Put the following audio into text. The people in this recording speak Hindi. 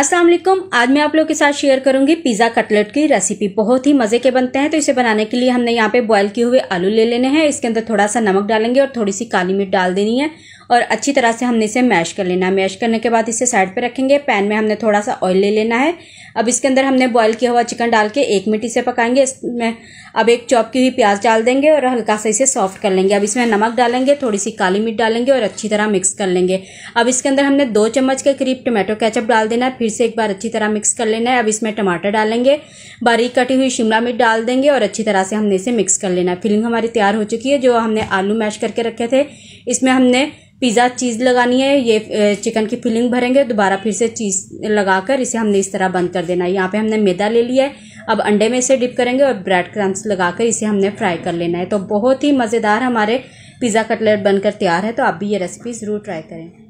अस्सलाम वालेकुम आज मैं आप लोगों के साथ शेयर करूंगी पिज़्ज़ा कटलेट की रेसिपी बहुत ही मज़े के बनते हैं तो इसे बनाने के लिए हमने यहाँ पे बॉयल किए हुए आलू ले लेने हैं इसके अंदर थोड़ा सा नमक डालेंगे और थोड़ी सी काली मिर्च डाल देनी है और अच्छी तरह से हमने इसे मैश कर लेना है मैश करने के बाद इसे साइड पे रखेंगे पैन में हमने थोड़ा सा ऑयल ले लेना है अब इसके अंदर हमने बॉयल किया हुआ चिकन डाल के एक मिनट इसे पकाएंगे इसमें अब एक चॉप की हुई प्याज डाल देंगे और हल्का सा इसे सॉफ्ट कर लेंगे अब इसमें नमक डालेंगे थोड़ी सी काली मिर्च डालेंगे और अच्छी तरह मिक्स कर लेंगे अब इसके अंदर हमने दो चम्मच के करीब टमाटो कैचअप डाल देना है फिर से एक बार अच्छी तरह मिक्स कर लेना है अब इसमें टमाटर डालेंगे बारीक कटी हुई शिमला मिर्च डाल देंगे और अच्छी तरह से हमने इसे मिक्स कर लेना है फिलिंग हमारी तैयार हो चुकी है जो हमने आलू मैश करके रखे थे इसमें हमने पिज़्ज़ा चीज़ लगानी है ये चिकन की फिलिंग भरेंगे दोबारा फिर से चीज़ लगाकर इसे हमने इस तरह बंद कर देना है यहाँ पे हमने मैदा ले लिया है अब अंडे में इसे डिप करेंगे और ब्रेड क्रम्स लगाकर इसे हमने फ्राई कर लेना है तो बहुत ही मज़ेदार हमारे पिज़्ज़ा कटलेट बनकर तैयार है तो आप भी ये रेसिपी ज़रूर ट्राई करें